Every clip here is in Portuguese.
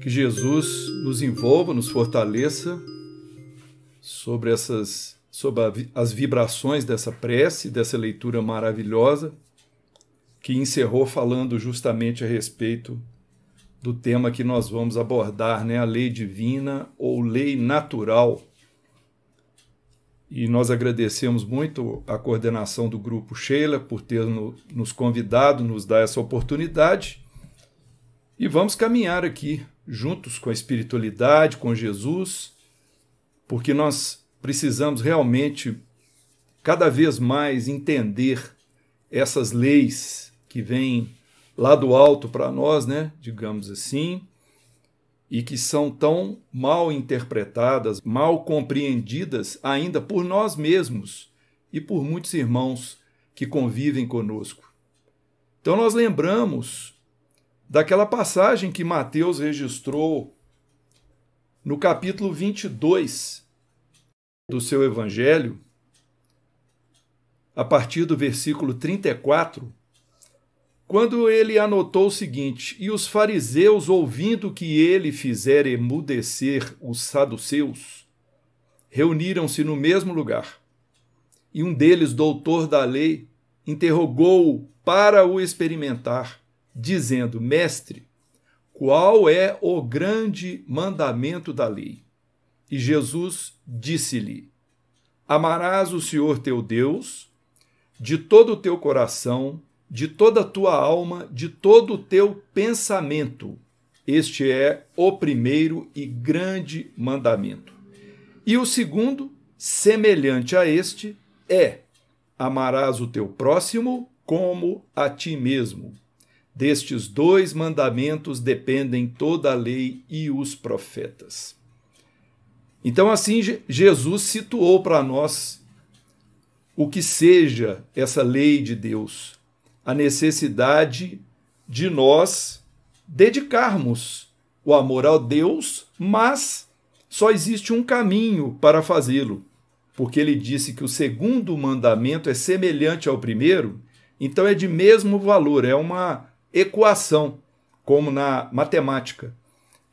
Que Jesus nos envolva, nos fortaleça sobre essas sobre as vibrações dessa prece, dessa leitura maravilhosa, que encerrou falando justamente a respeito do tema que nós vamos abordar, né, a lei divina ou lei natural. E nós agradecemos muito a coordenação do grupo Sheila por ter no, nos convidado, nos dar essa oportunidade. E vamos caminhar aqui juntos com a espiritualidade, com Jesus, porque nós precisamos realmente cada vez mais entender essas leis que vêm lá do alto para nós, né, digamos assim, e que são tão mal interpretadas, mal compreendidas ainda por nós mesmos e por muitos irmãos que convivem conosco. Então nós lembramos daquela passagem que Mateus registrou no capítulo 22 do seu evangelho, a partir do versículo 34, quando ele anotou o seguinte: E os fariseus, ouvindo que ele fizera emudecer os saduceus, reuniram-se no mesmo lugar. E um deles, doutor da lei, interrogou-o para o experimentar dizendo: Mestre, qual é o grande mandamento da lei? E Jesus disse-lhe: Amarás o Senhor teu Deus de todo o teu coração, de toda a tua alma, de todo o teu pensamento. Este é o primeiro e grande mandamento. E o segundo, semelhante a este, é: amarás o teu próximo como a ti mesmo. Destes dois mandamentos dependem toda a lei e os profetas. Então, assim, Jesus situou para nós o que seja essa lei de Deus, a necessidade de nós dedicarmos o amor a Deus, mas só existe um caminho para fazê-lo, porque ele disse que o segundo mandamento é semelhante ao primeiro, então é de mesmo valor, é uma equação, como na matemática.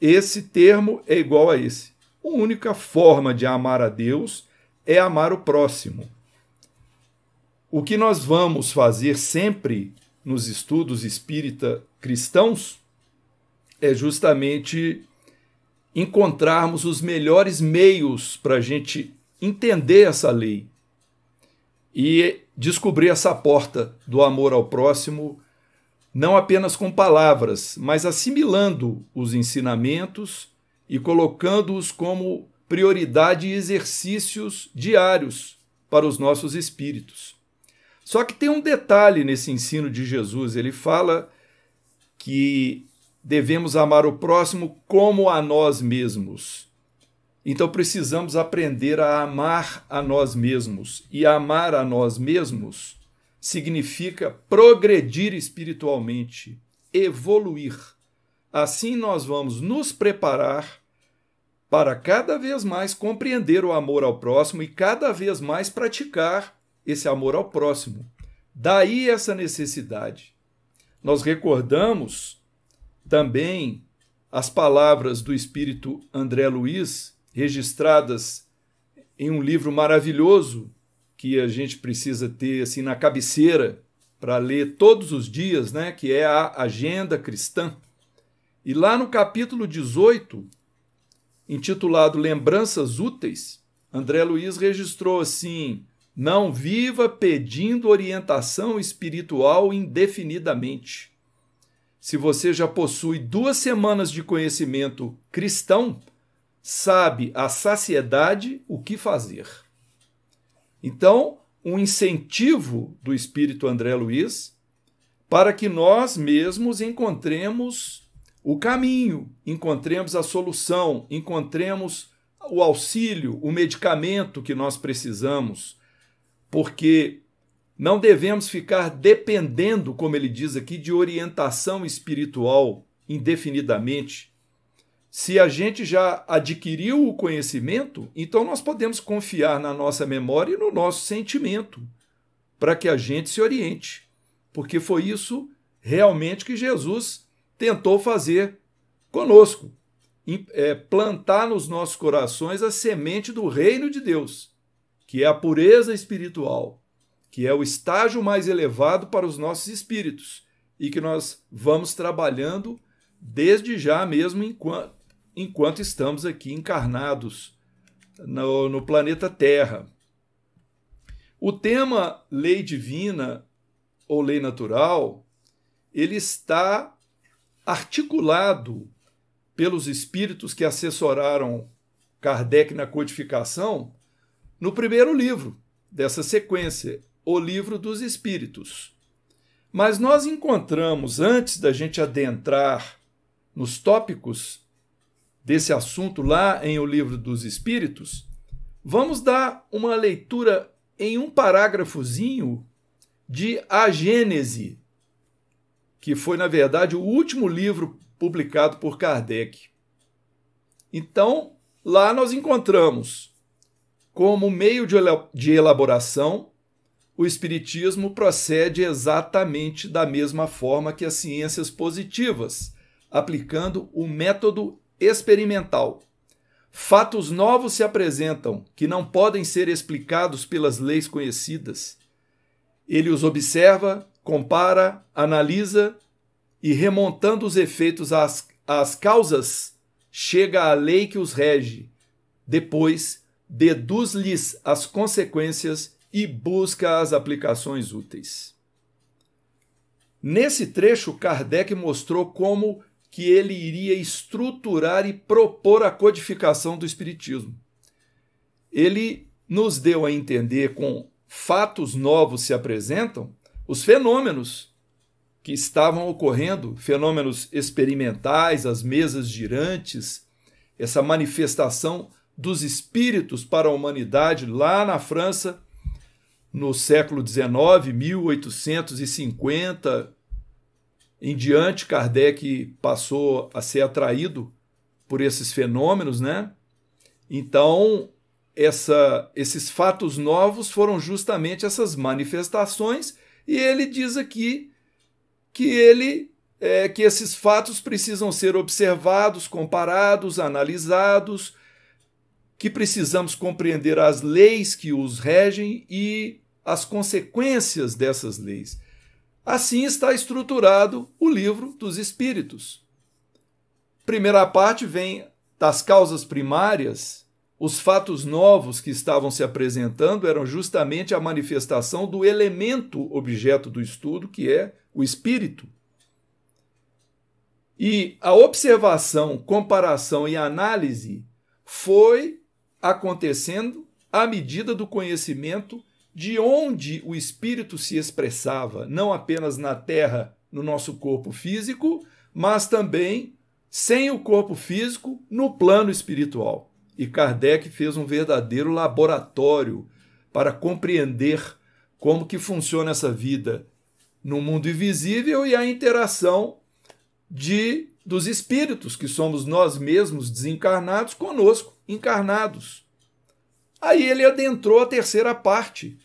Esse termo é igual a esse. A única forma de amar a Deus é amar o próximo. O que nós vamos fazer sempre nos estudos espírita cristãos é justamente encontrarmos os melhores meios para a gente entender essa lei e descobrir essa porta do amor ao próximo não apenas com palavras, mas assimilando os ensinamentos e colocando-os como prioridade e exercícios diários para os nossos espíritos. Só que tem um detalhe nesse ensino de Jesus, ele fala que devemos amar o próximo como a nós mesmos. Então precisamos aprender a amar a nós mesmos e amar a nós mesmos significa progredir espiritualmente, evoluir. Assim nós vamos nos preparar para cada vez mais compreender o amor ao próximo e cada vez mais praticar esse amor ao próximo. Daí essa necessidade. Nós recordamos também as palavras do espírito André Luiz, registradas em um livro maravilhoso que a gente precisa ter assim na cabeceira para ler todos os dias, né, que é a agenda cristã. E lá no capítulo 18, intitulado Lembranças Úteis, André Luiz registrou assim: Não viva pedindo orientação espiritual indefinidamente. Se você já possui duas semanas de conhecimento cristão, sabe a saciedade o que fazer. Então, um incentivo do espírito André Luiz para que nós mesmos encontremos o caminho, encontremos a solução, encontremos o auxílio, o medicamento que nós precisamos, porque não devemos ficar dependendo, como ele diz aqui, de orientação espiritual indefinidamente, se a gente já adquiriu o conhecimento, então nós podemos confiar na nossa memória e no nosso sentimento para que a gente se oriente, porque foi isso realmente que Jesus tentou fazer conosco é, plantar nos nossos corações a semente do reino de Deus, que é a pureza espiritual, que é o estágio mais elevado para os nossos espíritos e que nós vamos trabalhando desde já mesmo enquanto enquanto estamos aqui encarnados no, no planeta Terra. O tema lei divina ou lei natural, ele está articulado pelos espíritos que assessoraram Kardec na codificação no primeiro livro dessa sequência, O Livro dos Espíritos. Mas nós encontramos, antes da gente adentrar nos tópicos desse assunto lá em O Livro dos Espíritos, vamos dar uma leitura em um parágrafozinho de A Gênese, que foi, na verdade, o último livro publicado por Kardec. Então, lá nós encontramos, como meio de elaboração, o Espiritismo procede exatamente da mesma forma que as ciências positivas, aplicando o método experimental. Fatos novos se apresentam que não podem ser explicados pelas leis conhecidas. Ele os observa, compara, analisa e, remontando os efeitos às, às causas, chega à lei que os rege. Depois, deduz-lhes as consequências e busca as aplicações úteis. Nesse trecho, Kardec mostrou como que ele iria estruturar e propor a codificação do Espiritismo. Ele nos deu a entender, com fatos novos se apresentam, os fenômenos que estavam ocorrendo, fenômenos experimentais, as mesas girantes, essa manifestação dos espíritos para a humanidade lá na França no século XIX, 1850, em diante, Kardec passou a ser atraído por esses fenômenos, né? Então, essa, esses fatos novos foram justamente essas manifestações, e ele diz aqui que ele é, que esses fatos precisam ser observados, comparados, analisados, que precisamos compreender as leis que os regem e as consequências dessas leis. Assim está estruturado o livro dos Espíritos. Primeira parte vem das causas primárias. Os fatos novos que estavam se apresentando eram justamente a manifestação do elemento objeto do estudo, que é o espírito. E a observação, comparação e análise foi acontecendo à medida do conhecimento de onde o espírito se expressava, não apenas na terra, no nosso corpo físico, mas também sem o corpo físico, no plano espiritual. E Kardec fez um verdadeiro laboratório para compreender como que funciona essa vida no mundo invisível e a interação de dos espíritos que somos nós mesmos desencarnados conosco, encarnados. Aí ele adentrou a terceira parte,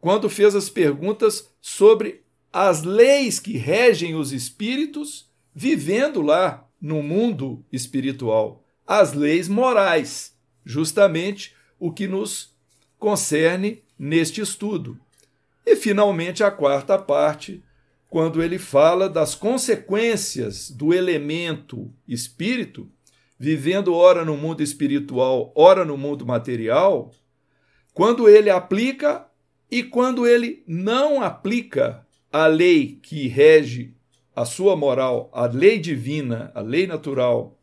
quando fez as perguntas sobre as leis que regem os espíritos vivendo lá no mundo espiritual, as leis morais, justamente o que nos concerne neste estudo. E finalmente a quarta parte, quando ele fala das consequências do elemento espírito, vivendo ora no mundo espiritual, ora no mundo material, quando ele aplica e quando ele não aplica a lei que rege a sua moral, a lei divina, a lei natural,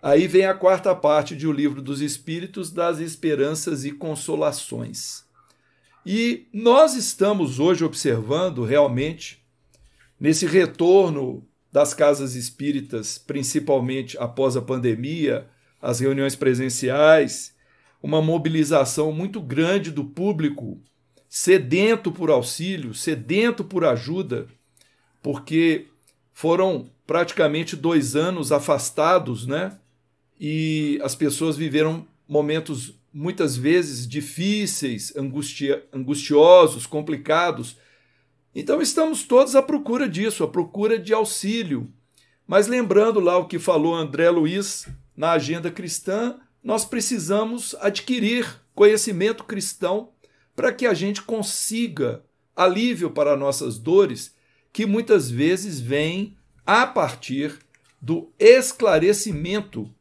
aí vem a quarta parte de O Livro dos Espíritos das Esperanças e Consolações. E nós estamos hoje observando realmente, nesse retorno das casas espíritas, principalmente após a pandemia, as reuniões presenciais, uma mobilização muito grande do público sedento por auxílio, sedento por ajuda, porque foram praticamente dois anos afastados, né? E as pessoas viveram momentos muitas vezes difíceis, angustia, angustiosos, complicados. Então estamos todos à procura disso, à procura de auxílio. Mas lembrando lá o que falou André Luiz na agenda cristã, nós precisamos adquirir conhecimento cristão para que a gente consiga alívio para nossas dores, que muitas vezes vêm a partir do esclarecimento,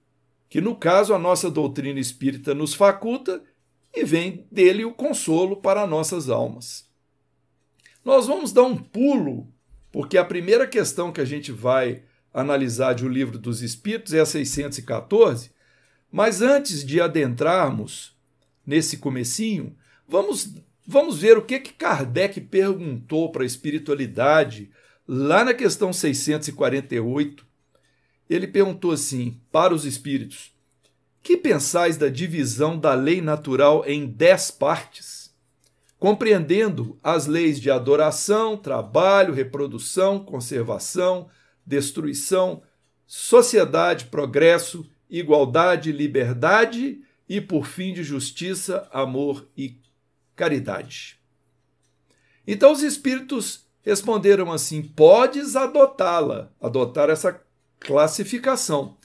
que no caso a nossa doutrina espírita nos faculta, e vem dele o consolo para nossas almas. Nós vamos dar um pulo, porque a primeira questão que a gente vai analisar de O Livro dos Espíritos é a 614, mas antes de adentrarmos nesse comecinho, Vamos, vamos ver o que, que Kardec perguntou para a espiritualidade lá na questão 648. Ele perguntou assim para os espíritos: Que pensais da divisão da lei natural em dez partes, compreendendo as leis de adoração, trabalho, reprodução, conservação, destruição, sociedade, progresso, igualdade, liberdade e, por fim, de justiça, amor e caridade. Então os espíritos responderam assim: podes adotá-la, adotar essa classificação,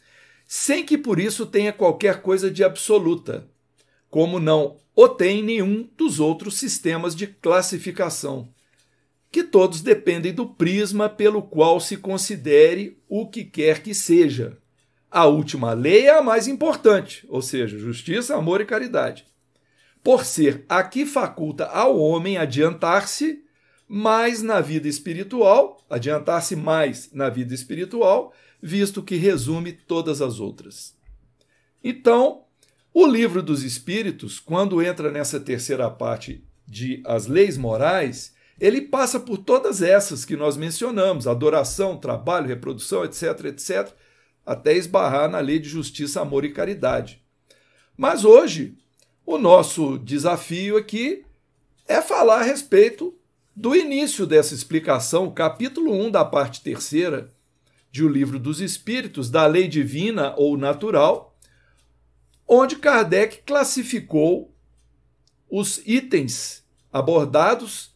sem que por isso tenha qualquer coisa de absoluta, como não o tem nenhum dos outros sistemas de classificação, que todos dependem do prisma pelo qual se considere o que quer que seja. A última lei é a mais importante, ou seja, justiça, amor e caridade por ser a que faculta ao homem adiantar-se mais na vida espiritual, adiantar-se mais na vida espiritual, visto que resume todas as outras. Então, o livro dos Espíritos, quando entra nessa terceira parte de As Leis Morais, ele passa por todas essas que nós mencionamos: adoração, trabalho, reprodução, etc., etc., até esbarrar na lei de justiça, amor e caridade. Mas hoje, o nosso desafio aqui é falar a respeito do início dessa explicação, capítulo 1 da parte terceira de O Livro dos Espíritos, da Lei Divina ou Natural, onde Kardec classificou os itens abordados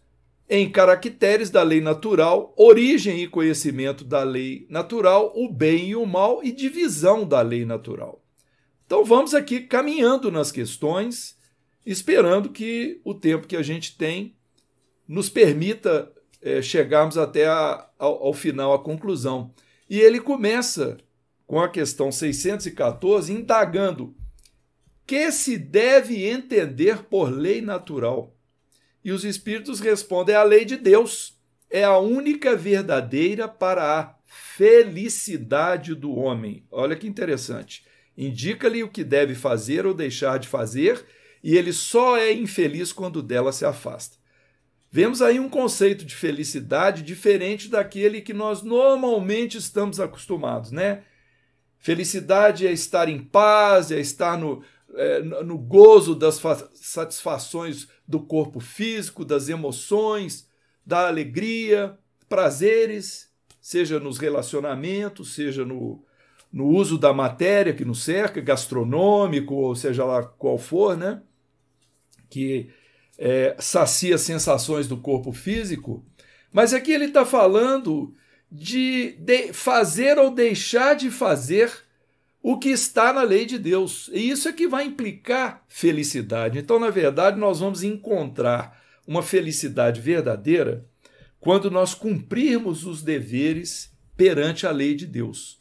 em caracteres da lei natural, origem e conhecimento da lei natural, o bem e o mal e divisão da lei natural. Então vamos aqui caminhando nas questões, esperando que o tempo que a gente tem nos permita é, chegarmos até a, ao, ao final, à conclusão. E ele começa com a questão 614, indagando que se deve entender por lei natural. E os espíritos respondem: é a lei de Deus, é a única verdadeira para a felicidade do homem. Olha que interessante indica-lhe o que deve fazer ou deixar de fazer, e ele só é infeliz quando dela se afasta. Vemos aí um conceito de felicidade diferente daquele que nós normalmente estamos acostumados, né? Felicidade é estar em paz, é estar no, é, no gozo das satisfações do corpo físico, das emoções, da alegria, prazeres, seja nos relacionamentos, seja no, no uso da matéria que nos cerca, gastronômico, ou seja lá qual for, né? que é, sacia sensações do corpo físico, mas aqui ele está falando de, de fazer ou deixar de fazer o que está na lei de Deus. E isso é que vai implicar felicidade. Então, na verdade, nós vamos encontrar uma felicidade verdadeira quando nós cumprirmos os deveres perante a lei de Deus.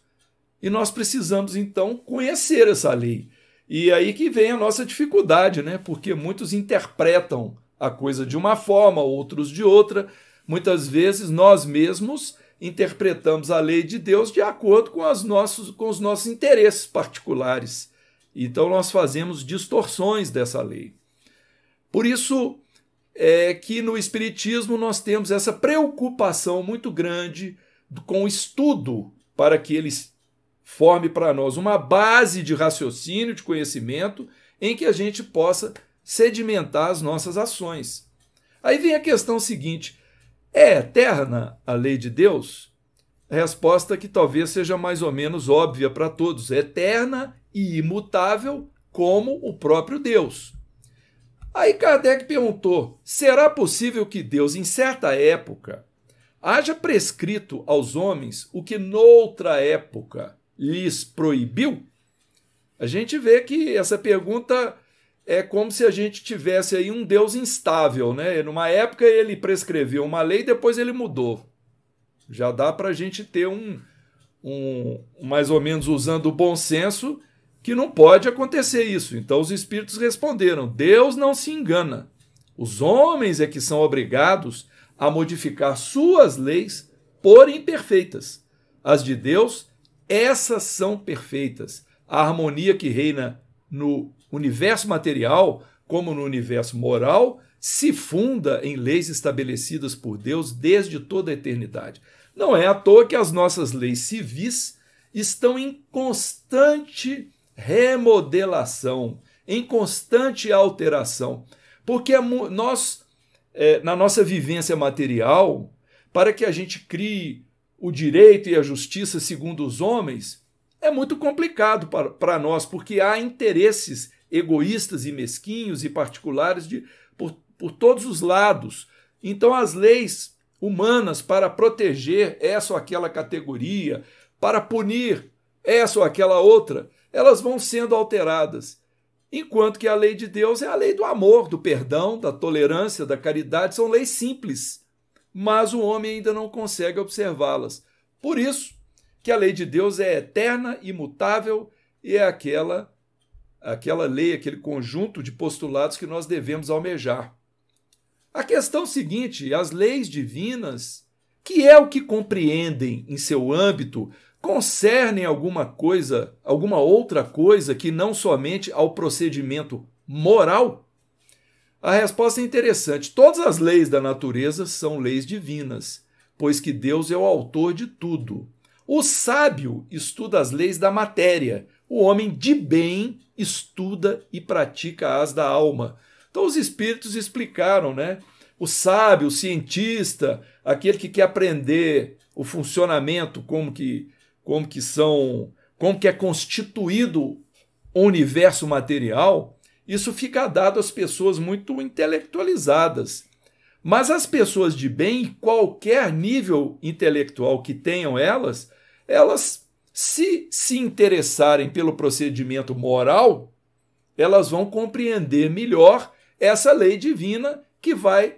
E nós precisamos, então, conhecer essa lei. E aí que vem a nossa dificuldade, né? Porque muitos interpretam a coisa de uma forma, outros de outra. Muitas vezes nós mesmos interpretamos a lei de Deus de acordo com, as nossos, com os nossos interesses particulares. Então nós fazemos distorções dessa lei. Por isso é que no Espiritismo nós temos essa preocupação muito grande com o estudo para que eles forme para nós uma base de raciocínio, de conhecimento, em que a gente possa sedimentar as nossas ações. Aí vem a questão seguinte: é eterna a lei de Deus? A resposta que talvez seja mais ou menos óbvia para todos: é eterna e imutável como o próprio Deus. Aí Kardec perguntou: será possível que Deus, em certa época, haja prescrito aos homens o que noutra época lhes proibiu? A gente vê que essa pergunta é como se a gente tivesse aí um Deus instável, né? Numa época ele prescreveu uma lei, depois ele mudou. Já dá para a gente ter um, um, mais ou menos usando o bom senso, que não pode acontecer isso. Então os espíritos responderam: Deus não se engana. Os homens é que são obrigados a modificar suas leis por imperfeitas. As de Deus essas são perfeitas. A harmonia que reina no universo material, como no universo moral, se funda em leis estabelecidas por Deus desde toda a eternidade. Não é à toa que as nossas leis civis estão em constante remodelação, em constante alteração, porque nós, eh, na nossa vivência material, para que a gente crie o direito e a justiça segundo os homens, é muito complicado para nós, porque há interesses egoístas e mesquinhos e particulares de, por, por todos os lados. Então, as leis humanas para proteger essa ou aquela categoria, para punir essa ou aquela outra, elas vão sendo alteradas. Enquanto que a lei de Deus é a lei do amor, do perdão, da tolerância, da caridade, são leis simples mas o homem ainda não consegue observá-las. Por isso que a lei de Deus é eterna, imutável e é aquela aquela lei, aquele conjunto de postulados que nós devemos almejar. A questão seguinte, as leis divinas, que é o que compreendem em seu âmbito, concernem alguma coisa, alguma outra coisa que não somente ao procedimento moral? A resposta é interessante. Todas as leis da natureza são leis divinas, pois que Deus é o autor de tudo. O sábio estuda as leis da matéria, o homem de bem estuda e pratica as da alma. Então os espíritos explicaram, né? O sábio, o cientista, aquele que quer aprender o funcionamento, como que, como que são, como que é constituído o universo material, isso fica dado às pessoas muito intelectualizadas. Mas as pessoas de bem, qualquer nível intelectual que tenham elas, elas, se se interessarem pelo procedimento moral, elas vão compreender melhor essa lei divina que vai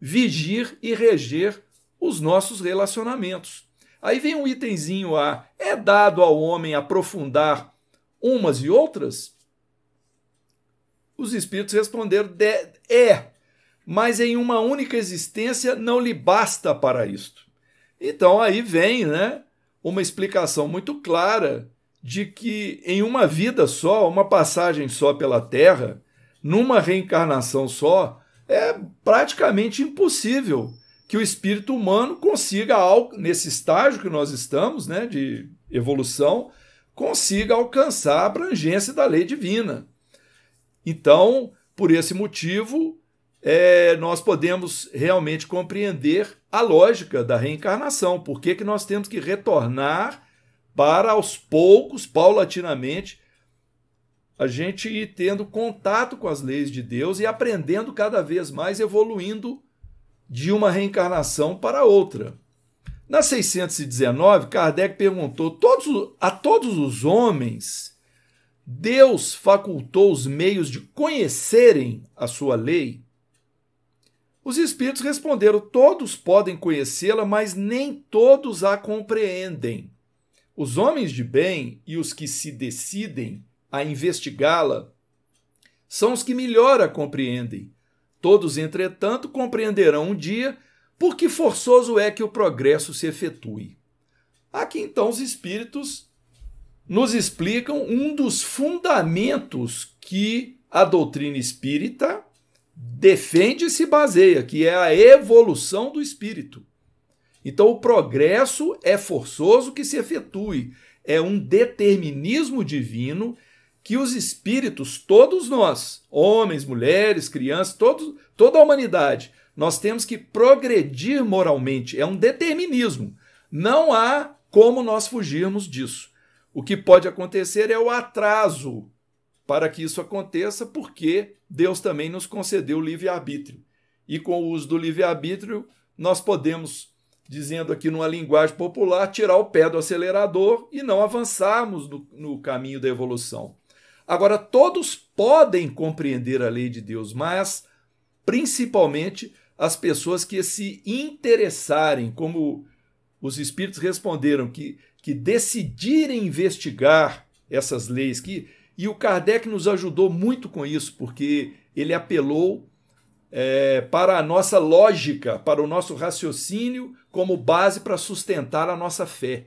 vigir e reger os nossos relacionamentos. Aí vem um itemzinho A. É dado ao homem aprofundar umas e outras? Os espíritos responderam: é, mas em uma única existência não lhe basta para isto. Então aí vem né, uma explicação muito clara de que em uma vida só, uma passagem só pela Terra, numa reencarnação só, é praticamente impossível que o espírito humano consiga, nesse estágio que nós estamos, né, de evolução, consiga alcançar a abrangência da lei divina. Então, por esse motivo, é, nós podemos realmente compreender a lógica da reencarnação, por que, que nós temos que retornar para aos poucos, paulatinamente, a gente ir tendo contato com as leis de Deus e aprendendo cada vez mais, evoluindo de uma reencarnação para outra. Na 619, Kardec perguntou: todos, a todos os homens Deus facultou os meios de conhecerem a sua lei? Os espíritos responderam: Todos podem conhecê-la, mas nem todos a compreendem. Os homens de bem e os que se decidem a investigá-la são os que melhor a compreendem. Todos, entretanto, compreenderão um dia porque forçoso é que o progresso se efetue. Aqui então os espíritos nos explicam um dos fundamentos que a doutrina espírita defende e se baseia, que é a evolução do espírito. Então, o progresso é forçoso que se efetue, é um determinismo divino que os espíritos, todos nós, homens, mulheres, crianças, todos, toda a humanidade, nós temos que progredir moralmente, é um determinismo. Não há como nós fugirmos disso. O que pode acontecer é o atraso para que isso aconteça, porque Deus também nos concedeu o livre-arbítrio. E com o uso do livre-arbítrio, nós podemos, dizendo aqui numa linguagem popular, tirar o pé do acelerador e não avançarmos no, no caminho da evolução. Agora, todos podem compreender a lei de Deus, mas principalmente as pessoas que se interessarem, como os espíritos responderam, que que decidirem investigar essas leis que e o Kardec nos ajudou muito com isso porque ele apelou é, para a nossa lógica, para o nosso raciocínio como base para sustentar a nossa fé.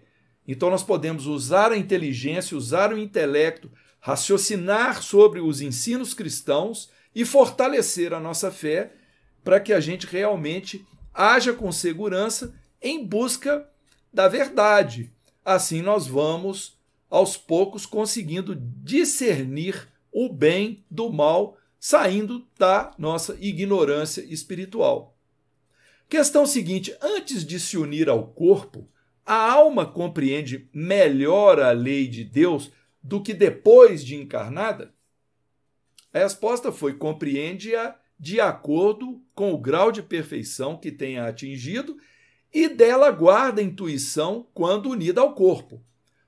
Então nós podemos usar a inteligência, usar o intelecto, raciocinar sobre os ensinos cristãos e fortalecer a nossa fé para que a gente realmente haja com segurança em busca da verdade, Assim nós vamos, aos poucos, conseguindo discernir o bem do mal, saindo da nossa ignorância espiritual. Questão seguinte: antes de se unir ao corpo, a alma compreende melhor a lei de Deus do que depois de encarnada? A resposta foi: compreende-a de acordo com o grau de perfeição que tenha atingido e dela guarda a intuição quando unida ao corpo.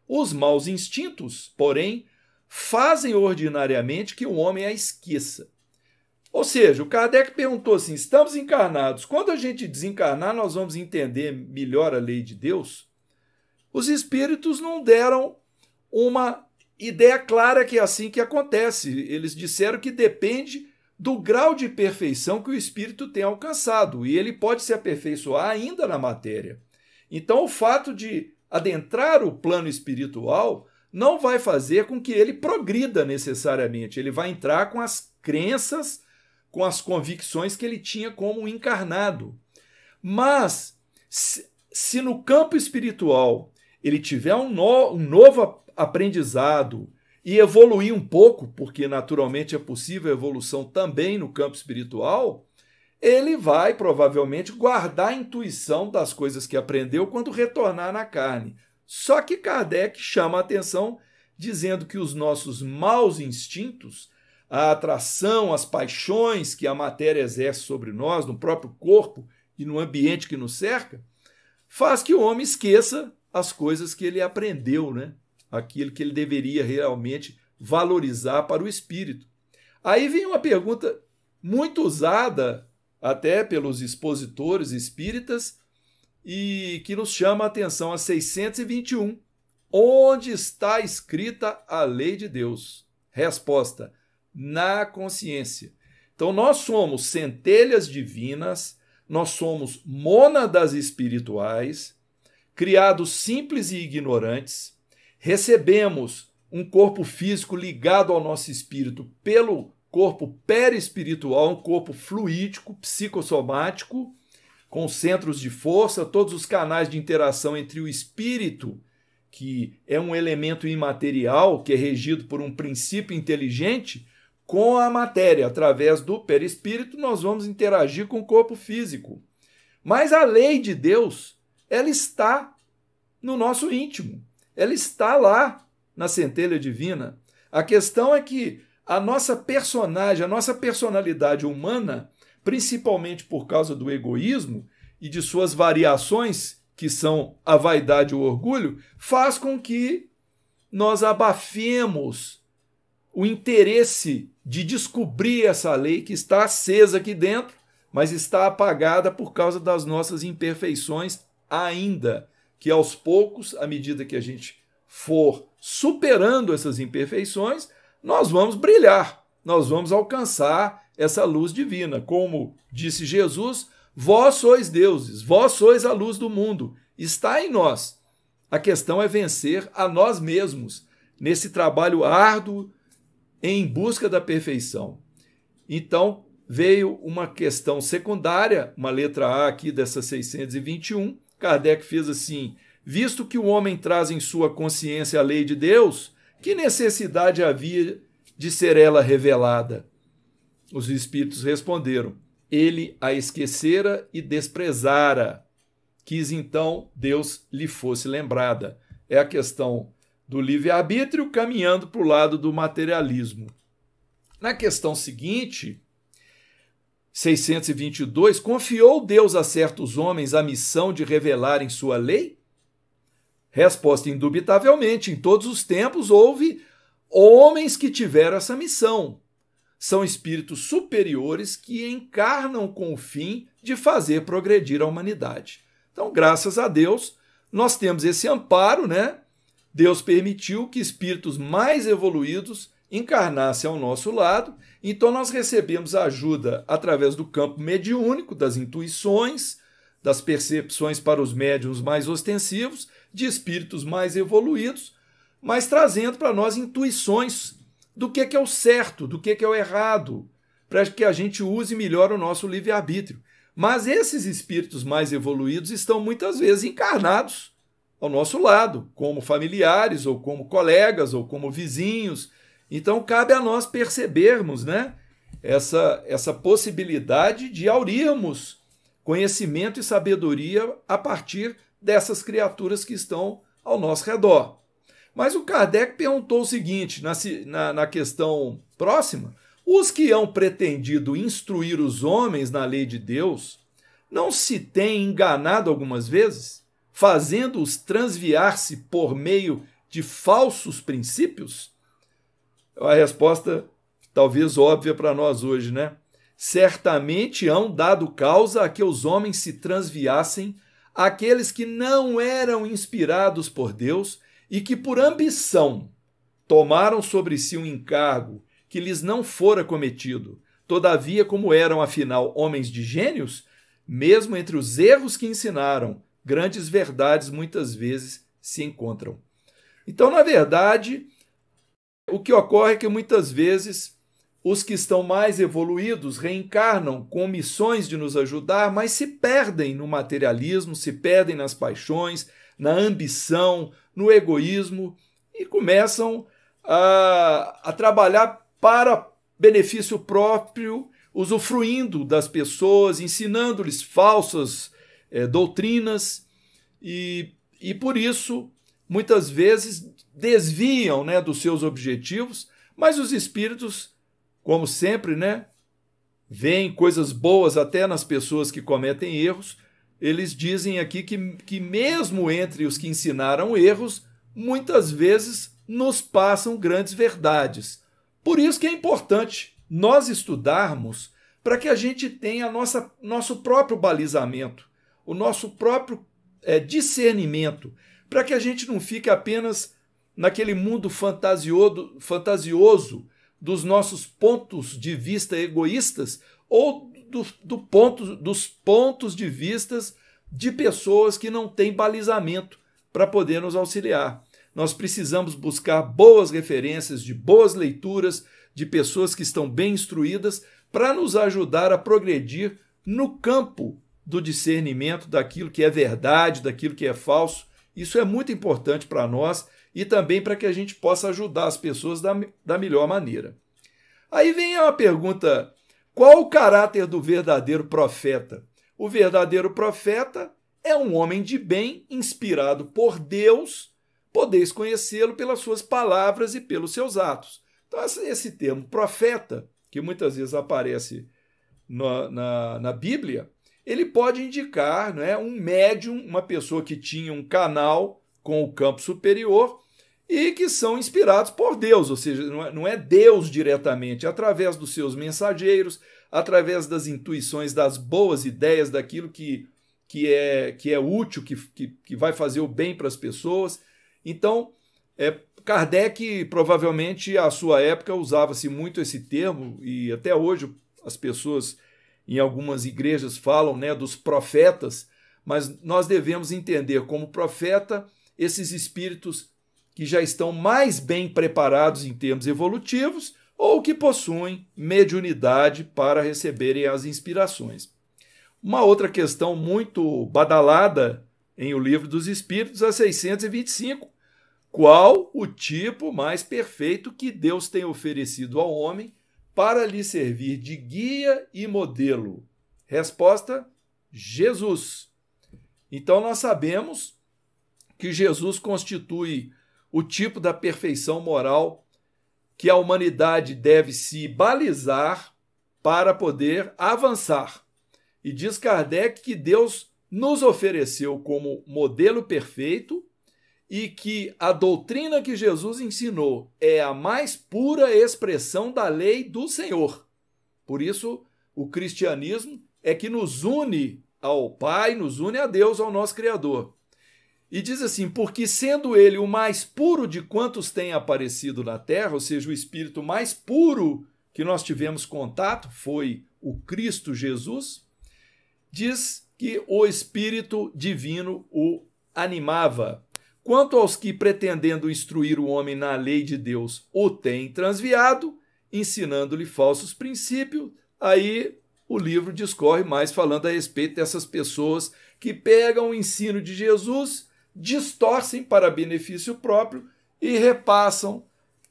Os maus instintos, porém, fazem ordinariamente que o homem a esqueça. Ou seja, o Kardec perguntou assim: estamos encarnados, quando a gente desencarnar, nós vamos entender melhor a lei de Deus? Os espíritos não deram uma ideia clara que é assim que acontece. Eles disseram que depende do grau de perfeição que o espírito tem alcançado, e ele pode se aperfeiçoar ainda na matéria. Então, o fato de adentrar o plano espiritual não vai fazer com que ele progrida necessariamente, ele vai entrar com as crenças, com as convicções que ele tinha como encarnado. Mas, se, no campo espiritual ele tiver um, no, um novo aprendizado, e evoluir um pouco, porque naturalmente é possível evolução também no campo espiritual, ele vai provavelmente guardar a intuição das coisas que aprendeu quando retornar na carne. Só que Kardec chama a atenção dizendo que os nossos maus instintos, a atração, as paixões que a matéria exerce sobre nós, no próprio corpo e no ambiente que nos cerca, faz que o homem esqueça as coisas que ele aprendeu, né? aquilo que ele deveria realmente valorizar para o espírito. Aí vem uma pergunta muito usada até pelos expositores espíritas e que nos chama a atenção a 621. Onde está escrita a lei de Deus? Resposta: na consciência. Então nós somos centelhas divinas, nós somos mônadas espirituais, criados simples e ignorantes recebemos um corpo físico ligado ao nosso espírito pelo corpo perispiritual, um corpo fluídico, psicossomático, com centros de força, todos os canais de interação entre o espírito, que é um elemento imaterial, que é regido por um princípio inteligente, com a matéria. Através do perispírito, nós vamos interagir com o corpo físico. Mas a lei de Deus, ela está no nosso íntimo. Ela está lá na centelha divina. A questão é que a nossa personagem, a nossa personalidade humana, principalmente por causa do egoísmo e de suas variações, que são a vaidade e o orgulho, faz com que nós abafemos o interesse de descobrir essa lei que está acesa aqui dentro, mas está apagada por causa das nossas imperfeições ainda que aos poucos, à medida que a gente for superando essas imperfeições, nós vamos brilhar, nós vamos alcançar essa luz divina. Como disse Jesus, vós sois deuses, vós sois a luz do mundo, está em nós. A questão é vencer a nós mesmos nesse trabalho árduo em busca da perfeição. Então, veio uma questão secundária, uma letra A aqui dessa 621, Kardec fez assim: visto que o homem traz em sua consciência a lei de Deus, que necessidade havia de ser ela revelada? Os espíritos responderam: ele a esquecera e desprezara. Quis então Deus lhe fosse lembrada. É a questão do livre-arbítrio caminhando para o lado do materialismo. Na questão seguinte, 622, confiou Deus a certos homens a missão de revelarem sua lei? Resposta: indubitavelmente, em todos os tempos houve homens que tiveram essa missão. São espíritos superiores que encarnam com o fim de fazer progredir a humanidade. Então, graças a Deus, nós temos esse amparo, né? Deus permitiu que espíritos mais evoluídos encarnasse ao nosso lado, então nós recebemos ajuda através do campo mediúnico, das intuições, das percepções para os médiums mais ostensivos, de espíritos mais evoluídos, mas trazendo para nós intuições do que é, que é o certo, do que é, que é o errado, para que a gente use melhor o nosso livre-arbítrio. Mas esses espíritos mais evoluídos estão muitas vezes encarnados ao nosso lado, como familiares, ou como colegas, ou como vizinhos, então cabe a nós percebermos, né? Essa, essa possibilidade de aurirmos conhecimento e sabedoria a partir dessas criaturas que estão ao nosso redor. Mas o Kardec perguntou o seguinte, na, na, na questão próxima: os que hão pretendido instruir os homens na lei de Deus, não se têm enganado algumas vezes, fazendo-os transviar-se por meio de falsos princípios? a resposta talvez óbvia para nós hoje, né? Certamente hão dado causa a que os homens se transviassem, aqueles que não eram inspirados por Deus e que, por ambição, tomaram sobre si um encargo que lhes não fora cometido. Todavia, como eram, afinal, homens de gênios, mesmo entre os erros que ensinaram, grandes verdades muitas vezes se encontram. Então, na verdade, o que ocorre é que muitas vezes os que estão mais evoluídos reencarnam com missões de nos ajudar, mas se perdem no materialismo, se perdem nas paixões, na ambição, no egoísmo e começam a, a trabalhar para benefício próprio, usufruindo das pessoas, ensinando-lhes falsas é, doutrinas e, e por isso muitas vezes desviam né, dos seus objetivos, mas os espíritos, como sempre, né, veem coisas boas até nas pessoas que cometem erros. Eles dizem aqui que, que, mesmo entre os que ensinaram erros, muitas vezes nos passam grandes verdades. Por isso que é importante nós estudarmos para que a gente tenha nossa, nosso próprio balizamento, o nosso próprio é, discernimento, para que a gente não fique apenas naquele mundo fantasioso dos nossos pontos de vista egoístas ou do, do ponto, dos pontos de vistas de pessoas que não têm balizamento para poder nos auxiliar. Nós precisamos buscar boas referências, de boas leituras, de pessoas que estão bem instruídas para nos ajudar a progredir no campo do discernimento daquilo que é verdade, daquilo que é falso. Isso é muito importante para nós e também para que a gente possa ajudar as pessoas da, da melhor maneira. Aí vem uma pergunta: qual o caráter do verdadeiro profeta? O verdadeiro profeta é um homem de bem, inspirado por Deus, podeis conhecê-lo pelas suas palavras e pelos seus atos. Então, esse termo profeta, que muitas vezes aparece na, na, na Bíblia, ele pode indicar é um médium, uma pessoa que tinha um canal com o campo superior e que são inspirados por Deus, ou seja, é, não é, Deus diretamente, é através dos seus mensageiros, através das intuições, das boas ideias, daquilo que, que, é, que é útil, que, que, que vai fazer o bem para as pessoas. Então, é, Kardec, provavelmente, à sua época, usava-se muito esse termo, e até hoje as pessoas em algumas igrejas falam né, dos profetas, mas nós devemos entender como profeta esses espíritos que já estão mais bem preparados em termos evolutivos ou que possuem mediunidade para receberem as inspirações. Uma outra questão muito badalada em O Livro dos Espíritos, a 625, qual o tipo mais perfeito que Deus tem oferecido ao homem para lhe servir de guia e modelo? Resposta: Jesus. Então nós sabemos que Jesus constitui o tipo da perfeição moral que a humanidade deve se balizar para poder avançar. E diz Kardec que Deus nos ofereceu como modelo perfeito e que a doutrina que Jesus ensinou é a mais pura expressão da lei do Senhor. Por isso, o cristianismo é que nos une ao Pai, nos une a Deus, ao nosso Criador. E diz assim: porque sendo ele o mais puro de quantos tem aparecido na terra, ou seja, o espírito mais puro que nós tivemos contato foi o Cristo Jesus, diz que o espírito divino o animava. Quanto aos que pretendendo instruir o homem na lei de Deus o têm transviado, ensinando-lhe falsos princípios, aí o livro discorre mais falando a respeito dessas pessoas que pegam o ensino de Jesus distorcem para benefício próprio e repassam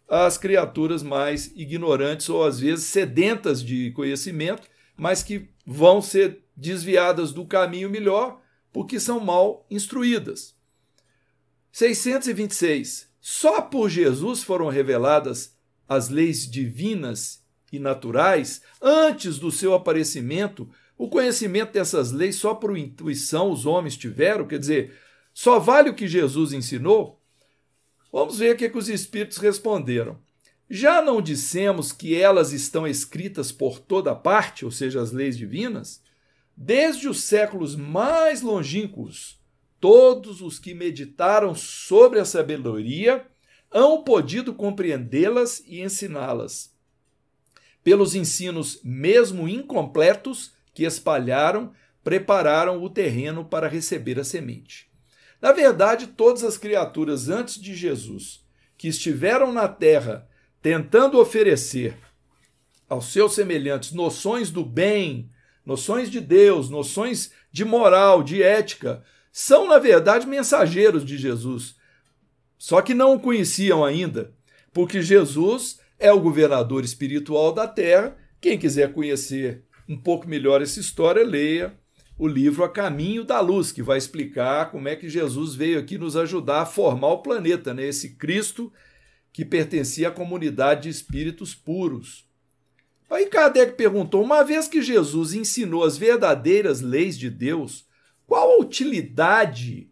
às criaturas mais ignorantes ou às vezes sedentas de conhecimento, mas que vão ser desviadas do caminho melhor porque são mal instruídas. 626. Só por Jesus foram reveladas as leis divinas e naturais antes do seu aparecimento. O conhecimento dessas leis só por intuição os homens tiveram, quer dizer, só vale o que Jesus ensinou? Vamos ver o que, é que os espíritos responderam. Já não dissemos que elas estão escritas por toda parte, ou seja, as leis divinas? Desde os séculos mais longínquos, todos os que meditaram sobre a sabedoria hão podido compreendê-las e ensiná-las. Pelos ensinos, mesmo incompletos, que espalharam, prepararam o terreno para receber a semente. Na verdade, todas as criaturas antes de Jesus que estiveram na terra tentando oferecer aos seus semelhantes noções do bem, noções de Deus, noções de moral, de ética, são, na verdade, mensageiros de Jesus. Só que não o conheciam ainda, porque Jesus é o governador espiritual da terra. Quem quiser conhecer um pouco melhor essa história, leia o livro A Caminho da Luz, que vai explicar como é que Jesus veio aqui nos ajudar a formar o planeta, né? esse Cristo que pertencia à comunidade de espíritos puros. Aí Kardec perguntou: uma vez que Jesus ensinou as verdadeiras leis de Deus, qual a utilidade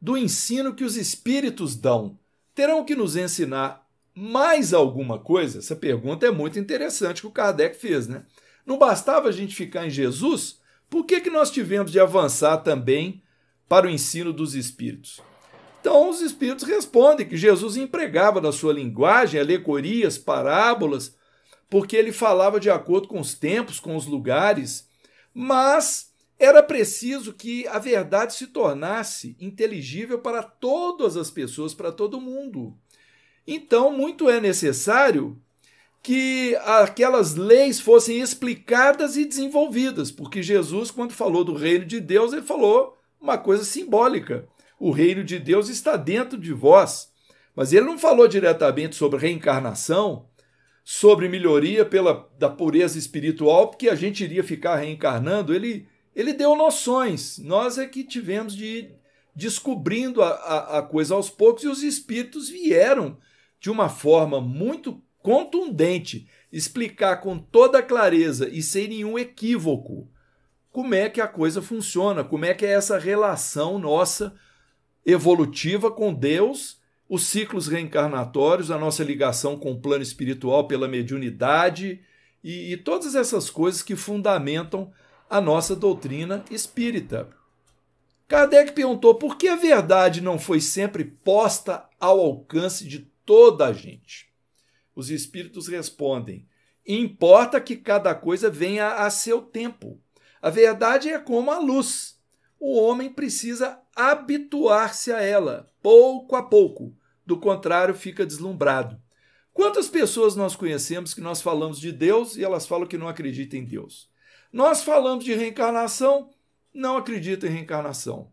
do ensino que os espíritos dão? Terão que nos ensinar mais alguma coisa? Essa pergunta é muito interessante que o Kardec fez, né? Não bastava a gente ficar em Jesus? Por que, que nós tivemos de avançar também para o ensino dos espíritos? Então, os espíritos respondem que Jesus empregava na sua linguagem alegorias, parábolas, porque ele falava de acordo com os tempos, com os lugares, mas era preciso que a verdade se tornasse inteligível para todas as pessoas, para todo mundo. Então, muito é necessário que aquelas leis fossem explicadas e desenvolvidas, porque Jesus, quando falou do reino de Deus, ele falou uma coisa simbólica. O reino de Deus está dentro de vós. Mas ele não falou diretamente sobre reencarnação, sobre melhoria pela, da pureza espiritual, porque a gente iria ficar reencarnando. Ele, ele deu noções. Nós é que tivemos de ir descobrindo a, a, a coisa aos poucos e os espíritos vieram de uma forma muito contundente, explicar com toda clareza e sem nenhum equívoco como é que a coisa funciona, como é que é essa relação nossa evolutiva com Deus, os ciclos reencarnatórios, a nossa ligação com o plano espiritual pela mediunidade e, e todas essas coisas que fundamentam a nossa doutrina espírita. Kardec perguntou por que a verdade não foi sempre posta ao alcance de toda a gente. Os espíritos respondem: importa que cada coisa venha a seu tempo. A verdade é como a luz. O homem precisa habituar-se a ela, pouco a pouco. Do contrário, fica deslumbrado. Quantas pessoas nós conhecemos que nós falamos de Deus e elas falam que não acreditam em Deus? Nós falamos de reencarnação, não acreditam em reencarnação.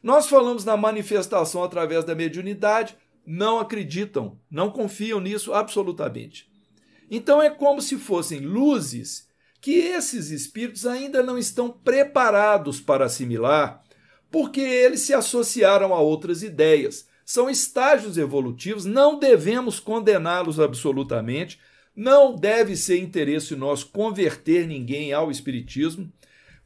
Nós falamos na manifestação através da mediunidade, não acreditam, não confiam nisso absolutamente. Então é como se fossem luzes que esses espíritos ainda não estão preparados para assimilar, porque eles se associaram a outras ideias. São estágios evolutivos, não devemos condená-los absolutamente, não deve ser interesse nosso converter ninguém ao espiritismo.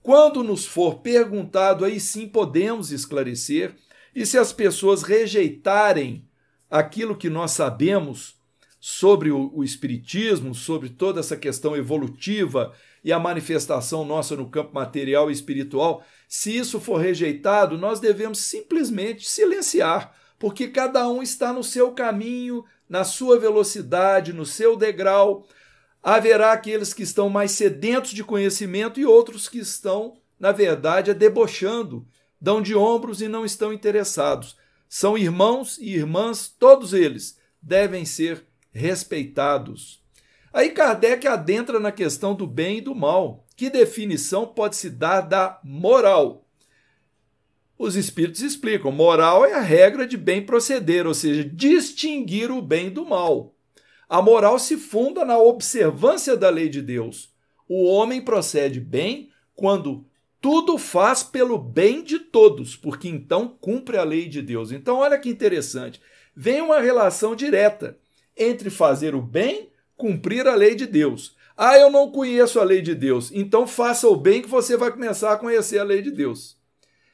Quando nos for perguntado, aí sim podemos esclarecer, e se as pessoas rejeitarem aquilo que nós sabemos sobre o, o, Espiritismo, sobre toda essa questão evolutiva e a manifestação nossa no campo material e espiritual, se isso for rejeitado, nós devemos simplesmente silenciar, porque cada um está no seu caminho, na sua velocidade, no seu degrau. Haverá aqueles que estão mais sedentos de conhecimento e outros que estão, na verdade, é debochando, dão de ombros e não estão interessados. São irmãos e irmãs, todos eles devem ser respeitados. Aí Kardec adentra na questão do bem e do mal. Que definição pode se dar da moral? Os espíritos explicam: moral é a regra de bem proceder, ou seja, distinguir o bem do mal. A moral se funda na observância da lei de Deus. O homem procede bem quando tudo faz pelo bem de todos, porque então cumpre a lei de Deus. Então, olha que interessante. Vem uma relação direta entre fazer o bem, cumprir a lei de Deus. Ah, eu não conheço a lei de Deus. Então, faça o bem que você vai começar a conhecer a lei de Deus.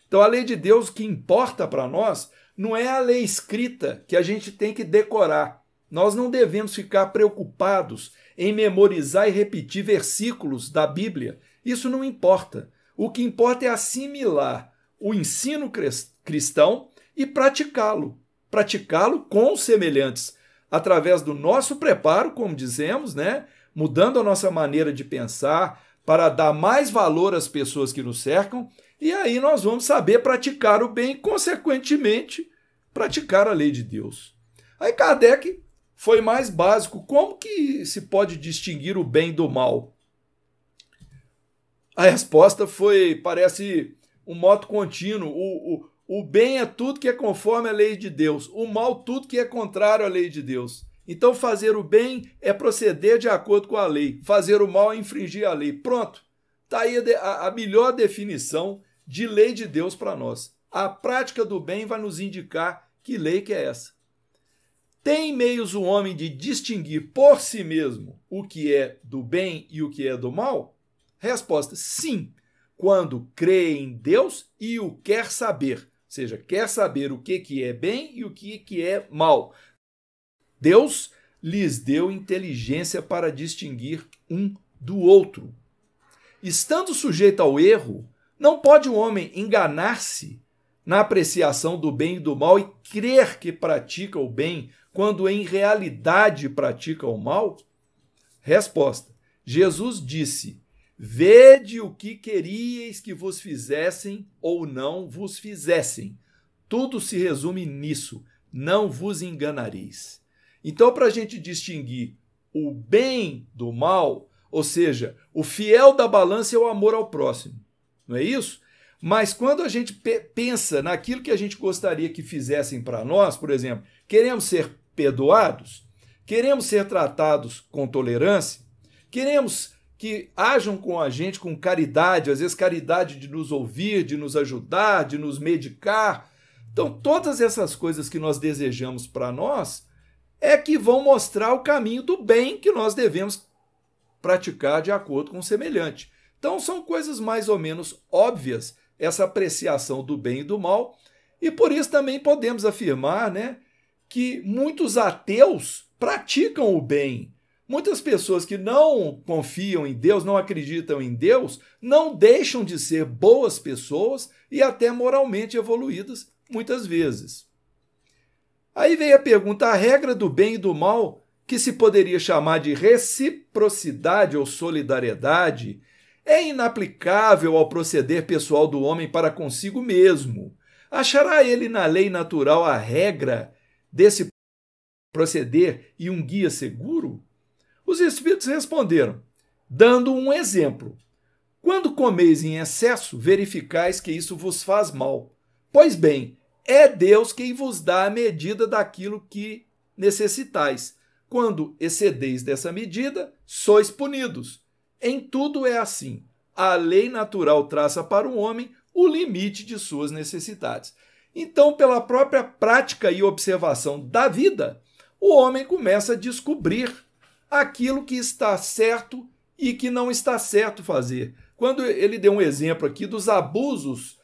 Então, a lei de Deus que importa para nós não é a lei escrita que a gente tem que decorar. Nós não devemos ficar preocupados em memorizar e repetir versículos da Bíblia. Isso não importa. O que importa é assimilar o ensino cristão e praticá-lo. Praticá-lo com semelhantes, através do nosso preparo, como dizemos, né? mudando a nossa maneira de pensar para dar mais valor às pessoas que nos cercam, e aí nós vamos saber praticar o bem e, consequentemente, praticar a lei de Deus. Aí Kardec foi mais básico. Como que se pode distinguir o bem do mal? A resposta foi, parece um moto contínuo. O, o, o bem é tudo que é conforme a lei de Deus, o mal tudo que é contrário à lei de Deus. Então, fazer o bem é proceder de acordo com a lei, fazer o mal é infringir a lei. Pronto. Está aí a, a, melhor definição de lei de Deus para nós. A prática do bem vai nos indicar que lei que é essa. Tem meios o homem de distinguir por si mesmo o que é do bem e o que é do mal? Resposta: sim, quando crê em Deus e o quer saber, ou seja, quer saber o que, que é bem e o que, que é mal. Deus lhes deu inteligência para distinguir um do outro. Estando sujeito ao erro, não pode o homem enganar-se na apreciação do bem e do mal e crer que pratica o bem quando em realidade pratica o mal? Resposta: Jesus disse Vede o que queríeis que vos fizessem ou não vos fizessem. Tudo se resume nisso. Não vos enganareis. Então, para a gente distinguir o bem do mal, ou seja, o fiel da balança é o amor ao próximo, não é isso? Mas quando a gente pensa naquilo que a gente gostaria que fizessem para nós, por exemplo, queremos ser perdoados, queremos ser tratados com tolerância, queremos que ajam com a gente com caridade, às vezes caridade de nos ouvir, de nos ajudar, de nos medicar. Então, todas essas coisas que nós desejamos para nós é que vão mostrar o caminho do bem que nós devemos praticar de acordo com o semelhante. Então, são coisas mais ou menos óbvias essa apreciação do bem e do mal, e por isso também podemos afirmar, né, que muitos ateus praticam o bem, Muitas pessoas que não confiam em Deus, não acreditam em Deus, não deixam de ser boas pessoas e até moralmente evoluídas muitas vezes. Aí vem a pergunta: a regra do bem e do mal, que se poderia chamar de reciprocidade ou solidariedade, é inaplicável ao proceder pessoal do homem para consigo mesmo. Achará ele na lei natural a regra desse proceder e um guia seguro? Os espíritos responderam, dando um exemplo. Quando comeis em excesso, verificais que isso vos faz mal. Pois bem, é Deus quem vos dá a medida daquilo que necessitais. Quando excedeis dessa medida, sois punidos. Em tudo é assim. A lei natural traça para o homem o limite de suas necessidades. Então, pela própria prática e observação da vida, o homem começa a descobrir aquilo que está certo e que não está certo fazer. Quando ele deu um exemplo aqui dos abusos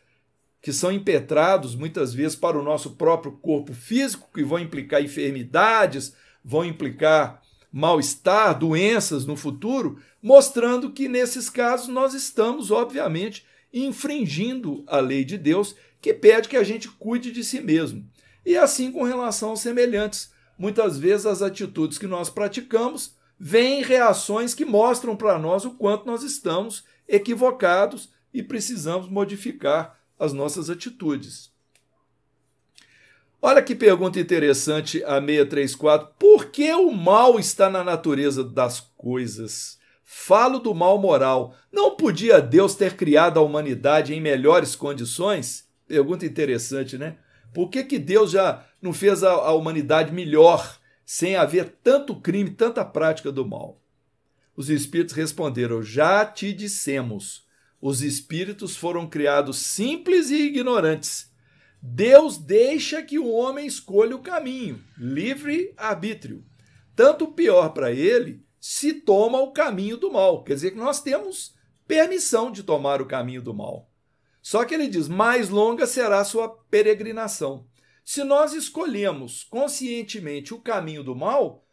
que são impetrados muitas vezes para o nosso próprio corpo físico, que vão implicar enfermidades, vão implicar mal-estar, doenças no futuro, mostrando que nesses casos nós estamos, obviamente, infringindo a lei de Deus, que pede que a gente cuide de si mesmo. E assim com relação aos semelhantes. Muitas vezes as atitudes que nós praticamos vêm reações que mostram para nós o quanto nós estamos equivocados e precisamos modificar as nossas atitudes. Olha que pergunta interessante a 634. Por que o mal está na natureza das coisas? Falo do mal moral. Não podia Deus ter criado a humanidade em melhores condições? Pergunta interessante, né? Por que, que Deus já não fez a, a humanidade melhor? sem haver tanto crime, tanta prática do mal? Os espíritos responderam: Já te dissemos. Os espíritos foram criados simples e ignorantes. Deus deixa que o homem escolha o caminho, livre arbítrio. Tanto pior para ele se toma o caminho do mal. Quer dizer que nós temos permissão de tomar o caminho do mal. Só que ele diz: mais longa será a sua peregrinação. Se nós escolhemos conscientemente o caminho do mal,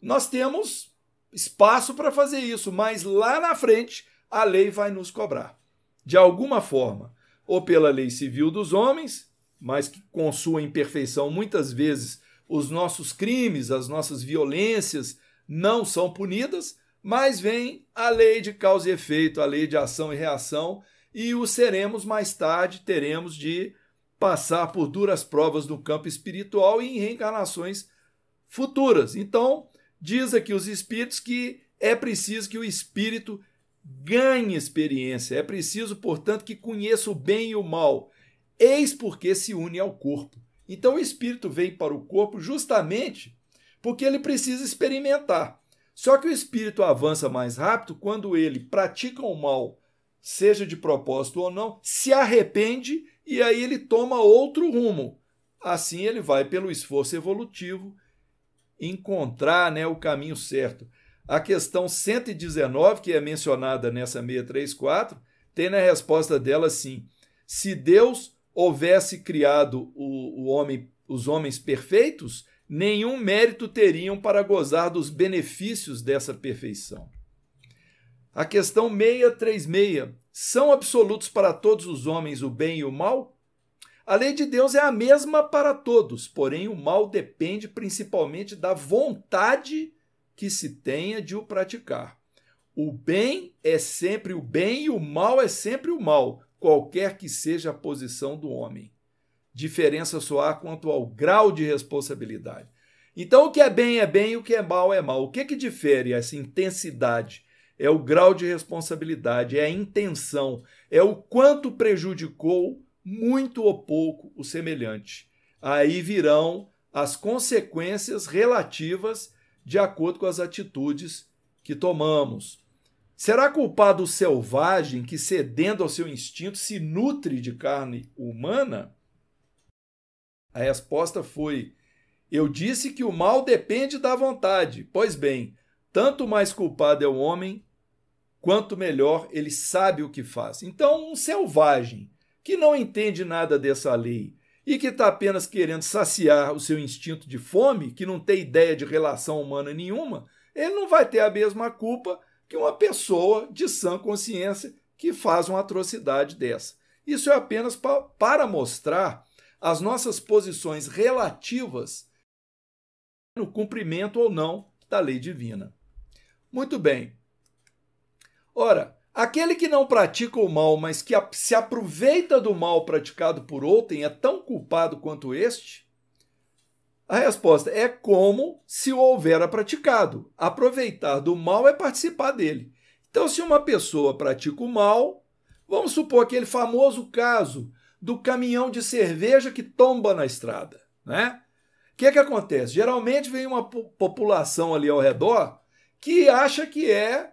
nós temos espaço para fazer isso, mas lá na frente a lei vai nos cobrar. De alguma forma, ou pela lei civil dos homens, mas que com sua imperfeição muitas vezes os nossos crimes, as nossas violências não são punidas, mas vem a lei de causa e efeito, a lei de ação e reação, e o seremos mais tarde, teremos de passar por duras provas no campo espiritual e em reencarnações futuras. Então, diz aqui os espíritos que é preciso que o espírito ganhe experiência, é preciso, portanto, que conheça o bem e o mal, eis porque se une ao corpo. Então, o espírito vem para o corpo justamente porque ele precisa experimentar. Só que o espírito avança mais rápido quando ele pratica o mal, seja de propósito ou não, se arrepende e aí ele toma outro rumo. Assim ele vai, pelo esforço evolutivo, encontrar né, o caminho certo. A questão 119, que é mencionada nessa 634, tem na resposta dela assim: se Deus houvesse criado o, o homem, os homens perfeitos, nenhum mérito teriam para gozar dos benefícios dessa perfeição. A questão 636. São absolutos para todos os homens o bem e o mal? A lei de Deus é a mesma para todos, porém o mal depende principalmente da vontade que se tenha de o praticar. O bem é sempre o bem e o mal é sempre o mal, qualquer que seja a posição do homem. Diferença só há quanto ao grau de responsabilidade. Então, o que é bem é bem, o que é mal é mal. O que, é que difere essa intensidade é o grau de responsabilidade, é a intenção, é o quanto prejudicou muito ou pouco o semelhante. Aí virão as consequências relativas de acordo com as atitudes que tomamos. Será culpado o selvagem que, cedendo ao seu instinto, se nutre de carne humana? A resposta foi: Eu disse que o mal depende da vontade. Pois bem, tanto mais culpado é o homem, quanto melhor ele sabe o que faz. Então, um selvagem que não entende nada dessa lei e que está apenas querendo saciar o seu instinto de fome, que não tem ideia de relação humana nenhuma, ele não vai ter a mesma culpa que uma pessoa de sã consciência que faz uma atrocidade dessa. Isso é apenas pa para mostrar as nossas posições relativas no cumprimento ou não da lei divina. Muito bem. Ora, aquele que não pratica o mal, mas que se aproveita do mal praticado por outrem, é tão culpado quanto este? A resposta é como se o houvera praticado. Aproveitar do mal é participar dele. Então, se uma pessoa pratica o mal, vamos supor aquele famoso caso do caminhão de cerveja que tomba na estrada, né? O que, é que acontece? Geralmente vem uma população ali ao redor que acha que é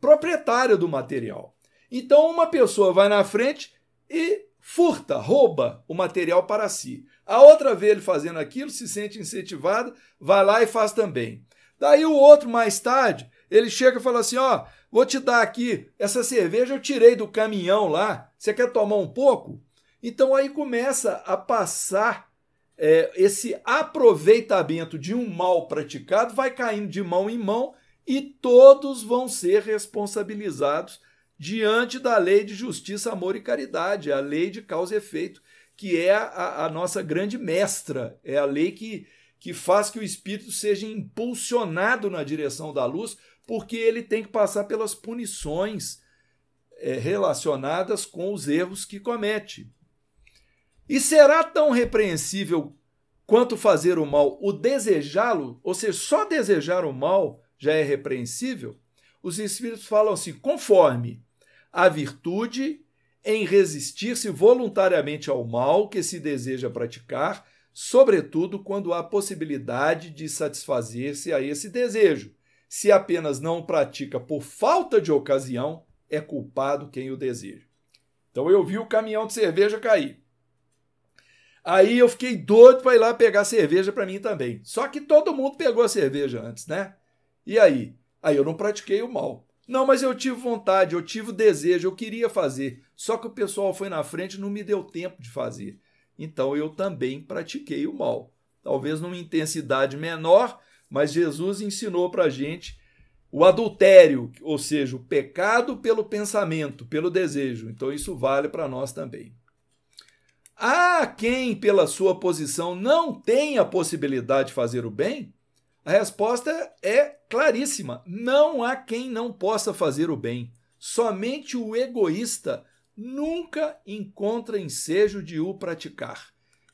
proprietário do material. Então, uma pessoa vai na frente e furta, rouba o material para si. A outra vê ele fazendo aquilo, se sente incentivada, vai lá e faz também. Daí o outro, mais tarde, ele chega e fala assim: Ó, vou te dar aqui, essa cerveja eu tirei do caminhão lá, você quer tomar um pouco? Então aí começa a passar é, esse aproveitamento de um mal praticado, vai caindo de mão em mão e todos vão ser responsabilizados diante da lei de justiça, amor e caridade, a lei de causa e efeito, que é a, a nossa grande mestra, é a lei que, que faz que o espírito seja impulsionado na direção da luz, porque ele tem que passar pelas punições é, relacionadas com os erros que comete. E será tão repreensível quanto fazer o mal o desejá-lo, ou seja, só desejar o mal já é repreensível, os espíritos falam assim: conforme a virtude em resistir-se voluntariamente ao mal que se deseja praticar, sobretudo quando há possibilidade de satisfazer-se a esse desejo. Se apenas não pratica por falta de ocasião, é culpado quem o deseja. Então eu vi o caminhão de cerveja cair. Aí eu fiquei doido para ir lá pegar cerveja para mim também. Só que todo mundo pegou a cerveja antes, né? E aí? Aí eu não pratiquei o mal. Não, mas eu tive vontade, eu tive o desejo, eu queria fazer. Só que o pessoal foi na frente e não me deu tempo de fazer. Então eu também pratiquei o mal. Talvez numa intensidade menor, mas Jesus ensinou para a gente o adultério, ou seja, o pecado pelo pensamento, pelo desejo. Então isso vale para nós também. Há quem, pela sua posição, não tem a possibilidade de fazer o bem? A resposta é claríssima: não há quem não possa fazer o bem. Somente o egoísta nunca encontra ensejo de o praticar.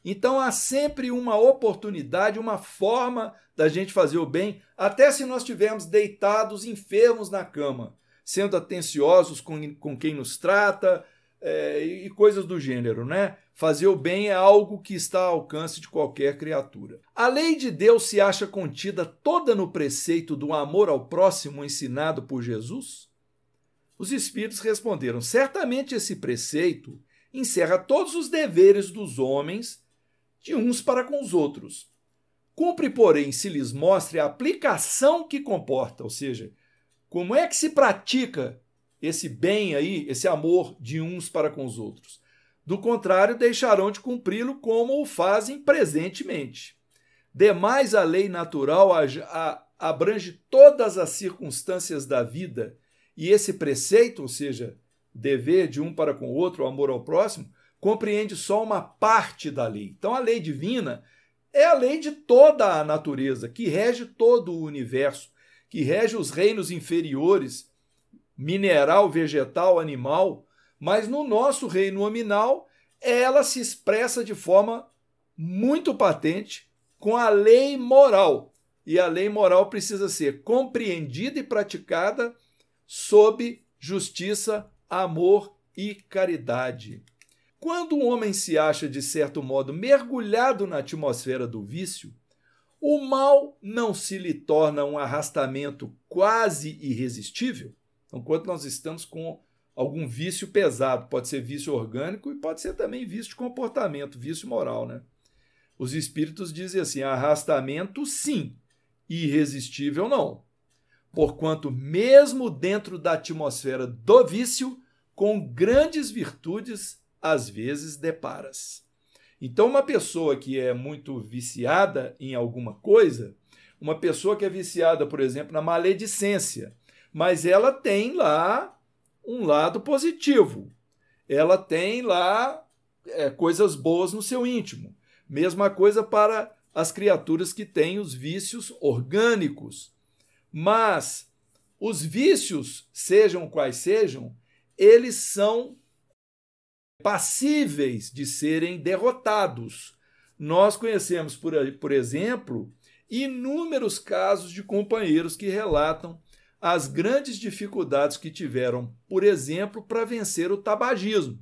Então há sempre uma oportunidade, uma forma da gente fazer o bem, até se nós estivermos deitados enfermos na cama, sendo atenciosos com, com quem nos trata, é, e coisas do gênero, né? Fazer o bem é algo que está ao alcance de qualquer criatura. A lei de Deus se acha contida toda no preceito do amor ao próximo ensinado por Jesus? Os espíritos responderam: certamente esse preceito encerra todos os deveres dos homens de uns para com os outros. Cumpre, porém, se lhes mostre a aplicação que comporta, ou seja, como é que se pratica esse bem aí, esse amor de uns para com os outros. Do contrário, deixarão de cumpri-lo como o fazem presentemente. Demais, a lei natural abrange todas as circunstâncias da vida, e esse preceito, ou seja, dever de um para com o outro, o amor ao próximo, compreende só uma parte da lei. Então, a lei divina é a lei de toda a natureza, que rege todo o universo, que rege os reinos inferiores mineral, vegetal, animal, mas no nosso reino nominal ela se expressa de forma muito patente com a lei moral. E a lei moral precisa ser compreendida e praticada sob justiça, amor e caridade. Quando um homem se acha, de certo modo, mergulhado na atmosfera do vício, o mal não se lhe torna um arrastamento quase irresistível? Então, quando nós estamos com algum vício pesado, pode ser vício orgânico e pode ser também vício de comportamento, vício moral, né? Os espíritos dizem assim: arrastamento sim, irresistível não. Porquanto, mesmo dentro da atmosfera do vício, com grandes virtudes, às vezes deparas. Então, uma pessoa que é muito viciada em alguma coisa, uma pessoa que é viciada, por exemplo, na maledicência, mas ela tem lá um lado positivo. Ela tem lá é, coisas boas no seu íntimo. Mesma coisa para as criaturas que têm os vícios orgânicos. Mas os vícios, sejam quais sejam, eles são passíveis de serem derrotados. Nós conhecemos, por, por exemplo, inúmeros casos de companheiros que relatam as grandes dificuldades que tiveram, por exemplo, para vencer o tabagismo.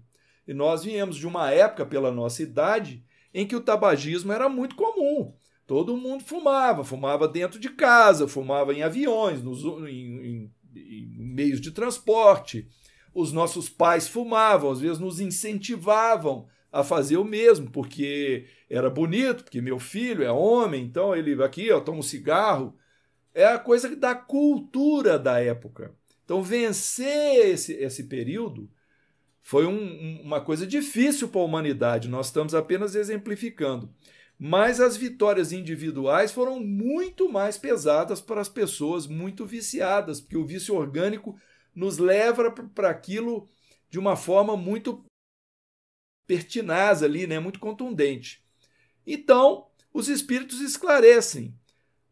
E nós viemos de uma época, pela nossa idade, em que o tabagismo era muito comum. Todo mundo fumava, fumava dentro de casa, fumava em aviões, nos, em, em, em meios de transporte. Os nossos pais fumavam, às vezes nos incentivavam a fazer o mesmo, porque era bonito, porque meu filho é homem, então ele aqui, eu toma um cigarro, é a coisa da cultura da época. Então, vencer esse, esse período foi um, uma coisa difícil para a humanidade, nós estamos apenas exemplificando. Mas as vitórias individuais foram muito mais pesadas para as pessoas muito viciadas, porque o vício orgânico nos leva para aquilo de uma forma muito pertinaz ali, né? muito contundente. Então, os espíritos esclarecem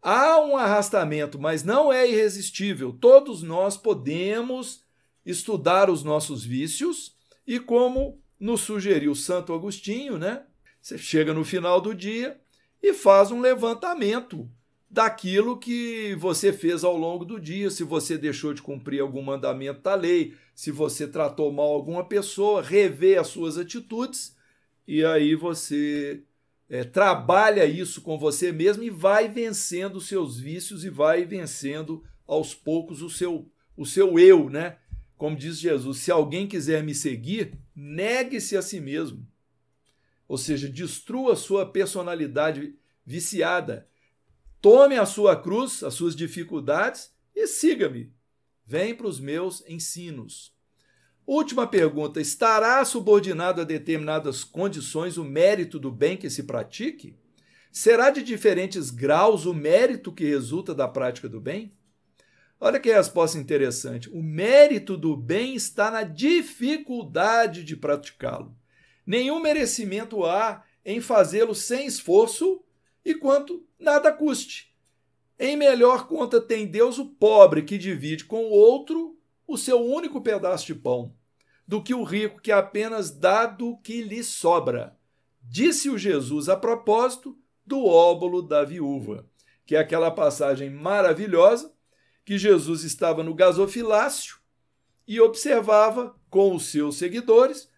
Há um arrastamento, mas não é irresistível. Todos nós podemos estudar os nossos vícios e como nos sugeriu Santo Agostinho, né? Você chega no final do dia e faz um levantamento daquilo que você fez ao longo do dia, se você deixou de cumprir algum mandamento da lei, se você tratou mal alguma pessoa, revê as suas atitudes e aí você é, trabalha isso com você mesmo e vai vencendo os seus vícios e vai vencendo aos poucos o seu, o seu eu, né? Como diz Jesus, se alguém quiser me seguir, negue-se a si mesmo. Ou seja, destrua a sua personalidade viciada. Tome a sua cruz, as suas dificuldades e siga-me. Vem para os meus ensinos. Última pergunta: estará subordinado a determinadas condições o mérito do bem que se pratique? Será de diferentes graus o mérito que resulta da prática do bem? Olha que resposta interessante. O mérito do bem está na dificuldade de praticá-lo. Nenhum merecimento há em fazê-lo sem esforço e quanto nada custe. Em melhor conta tem Deus o pobre que divide com o outro o seu único pedaço de pão do que o rico que apenas dá do que lhe sobra. Disse o Jesus a propósito do óbolo da viúva, que é aquela passagem maravilhosa que Jesus estava no gasofilácio e observava com os seus seguidores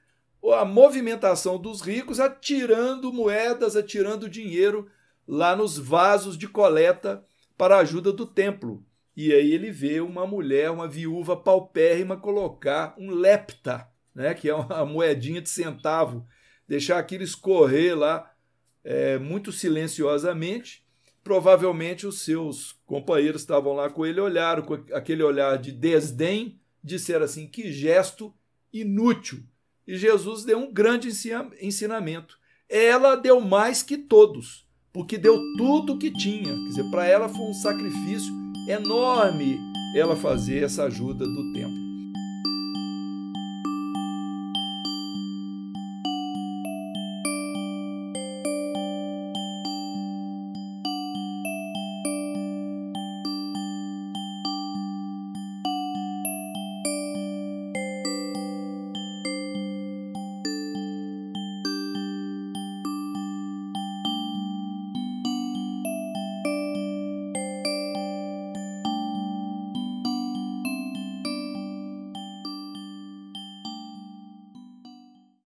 a movimentação dos ricos atirando moedas, atirando dinheiro lá nos vasos de coleta para a ajuda do templo. E aí ele vê uma mulher, uma viúva paupérrima, colocar um lepta, né, que é uma moedinha de centavo, deixar aquilo escorrer lá é, muito silenciosamente. Provavelmente os seus companheiros estavam lá com ele, olharam com aquele olhar de desdém, disseram assim: que gesto inútil. E Jesus deu um grande ensinamento. Ela deu mais que todos, porque deu tudo o que tinha. Quer dizer, para ela foi um sacrifício enorme ela fazer essa ajuda do templo.